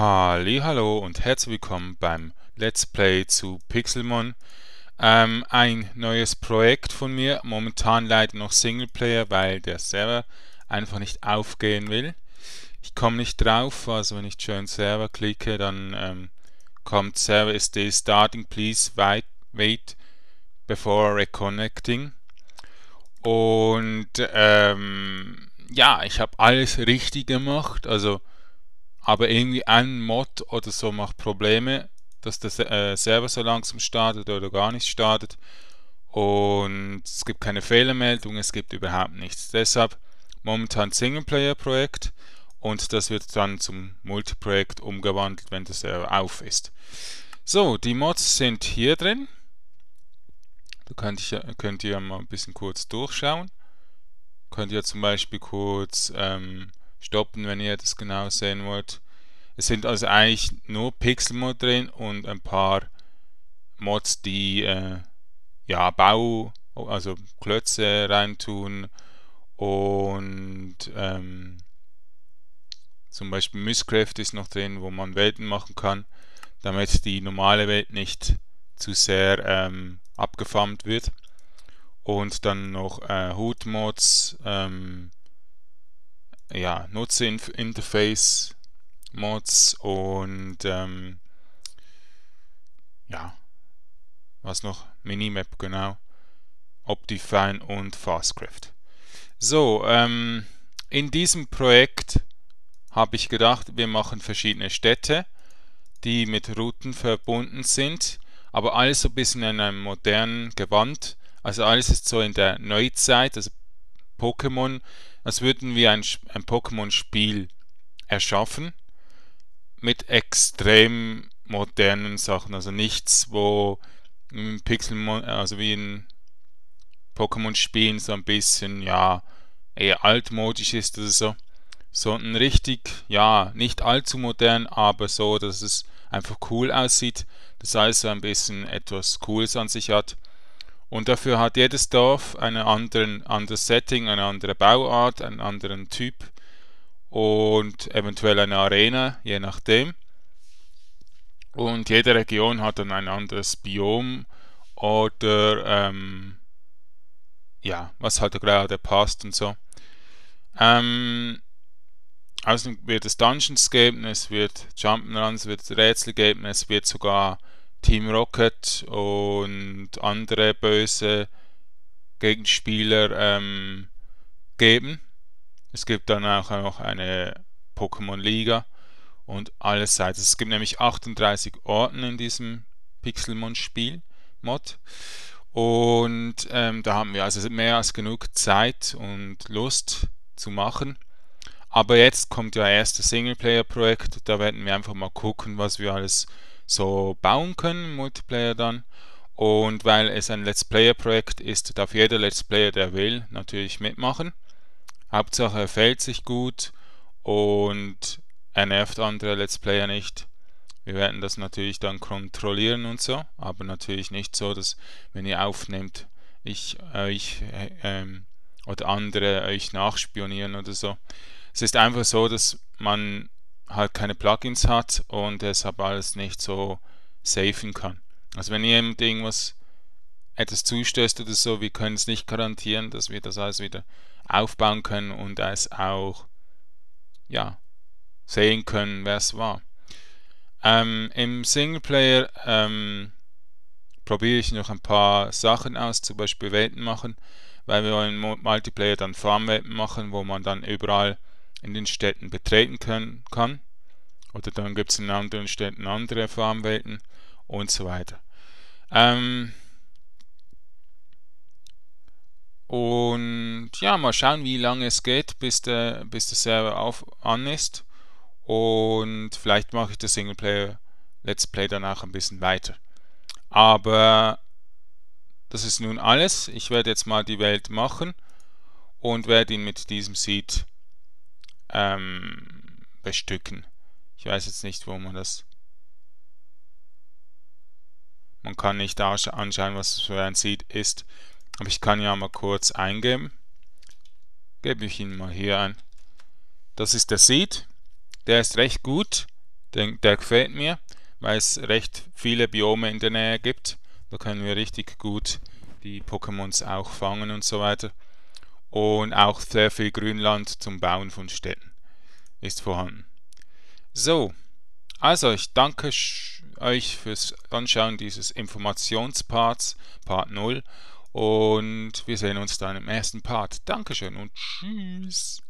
Hallo und herzlich willkommen beim Let's Play zu Pixelmon. Ähm, ein neues Projekt von mir, momentan leider noch Singleplayer, weil der Server einfach nicht aufgehen will. Ich komme nicht drauf, also wenn ich schön Server klicke, dann ähm, kommt Server ist starting, please wait, wait before reconnecting. Und ähm, ja, ich habe alles richtig gemacht, also aber irgendwie ein Mod oder so macht Probleme, dass der äh, Server so langsam startet oder gar nicht startet und es gibt keine Fehlermeldung, es gibt überhaupt nichts. Deshalb momentan Singleplayer-Projekt und das wird dann zum Multiprojekt umgewandelt, wenn der Server auf ist. So, die Mods sind hier drin. Da könnt, ich, könnt ihr mal ein bisschen kurz durchschauen. Könnt ihr zum Beispiel kurz ähm, stoppen, wenn ihr das genau sehen wollt. Es sind also eigentlich nur Pixelmod drin und ein paar Mods, die äh, ja, Bau, also Klötze reintun und ähm, zum Beispiel Misscraft ist noch drin, wo man Welten machen kann, damit die normale Welt nicht zu sehr ähm, abgefarmt wird. Und dann noch äh, Hood Mods. ähm, ja, Nutzerinterface Mods und ähm, ja, was noch? Minimap, genau. Optifine und Fastcraft. So, ähm, in diesem Projekt habe ich gedacht, wir machen verschiedene Städte, die mit Routen verbunden sind, aber alles so ein bisschen in einem modernen Gewand. Also alles ist so in der Neuzeit, also Pokémon als würden wir ein, ein Pokémon-Spiel erschaffen mit extrem modernen Sachen, also nichts, wo im Pixel, also wie in Pokémon-Spielen so ein bisschen, ja, eher altmodisch ist oder so, sondern richtig, ja, nicht allzu modern, aber so, dass es einfach cool aussieht, das heißt, so ein bisschen etwas Cooles an sich hat und dafür hat jedes Dorf ein anderes Setting, eine andere Bauart, einen anderen Typ und eventuell eine Arena, je nachdem. Und jede Region hat dann ein anderes Biom oder ähm, ja, was halt gerade passt und so. Ähm, Außerdem also wird es Dungeons geben, es wird Jump'n'Runs, es wird Rätsel geben, es wird sogar Team Rocket und andere böse Gegenspieler ähm, geben. Es gibt dann auch noch eine Pokémon-Liga und alles Seiten. Es gibt nämlich 38 Orten in diesem Pixelmon-Spiel, Mod. Und ähm, da haben wir also mehr als genug Zeit und Lust zu machen. Aber jetzt kommt ja erst das Singleplayer-Projekt. Da werden wir einfach mal gucken, was wir alles so bauen können, Multiplayer dann. Und weil es ein Let's Player-Projekt ist, darf jeder Let's Player, der will, natürlich mitmachen. Hauptsache er fällt sich gut und er nervt andere Let's Player nicht. Wir werden das natürlich dann kontrollieren und so, aber natürlich nicht so, dass wenn ihr aufnehmt, ich euch äh, ähm, oder andere euch nachspionieren oder so. Es ist einfach so, dass man halt keine Plugins hat und deshalb alles nicht so safen kann. Also wenn jemand irgendwas etwas zustößt oder so, wir können es nicht garantieren, dass wir das alles wieder aufbauen können und es auch ja, sehen können, wer es war. Ähm, Im Singleplayer ähm, probiere ich noch ein paar Sachen aus, zum Beispiel Welten machen, weil wir wollen Multiplayer dann Farmwelten machen, wo man dann überall in den Städten betreten können, kann. Oder dann gibt es in anderen Städten andere Farmwelten und so weiter. Ähm und ja, mal schauen, wie lange es geht, bis der, bis der Server auf, an ist. Und vielleicht mache ich das Singleplayer Let's Play danach ein bisschen weiter. Aber das ist nun alles. Ich werde jetzt mal die Welt machen und werde ihn mit diesem Seed ähm, bestücken. Ich weiß jetzt nicht, wo man das... Man kann nicht anschauen, was es für ein Seed ist. Aber ich kann ja mal kurz eingeben. Gebe ich ihn mal hier ein. Das ist der Seed. Der ist recht gut. Der, der gefällt mir, weil es recht viele Biome in der Nähe gibt. Da können wir richtig gut die Pokémons auch fangen und so weiter und auch sehr viel Grünland zum Bauen von Städten ist vorhanden. So, also ich danke euch fürs Anschauen dieses Informationsparts, Part 0 und wir sehen uns dann im ersten Part. Dankeschön und tschüss.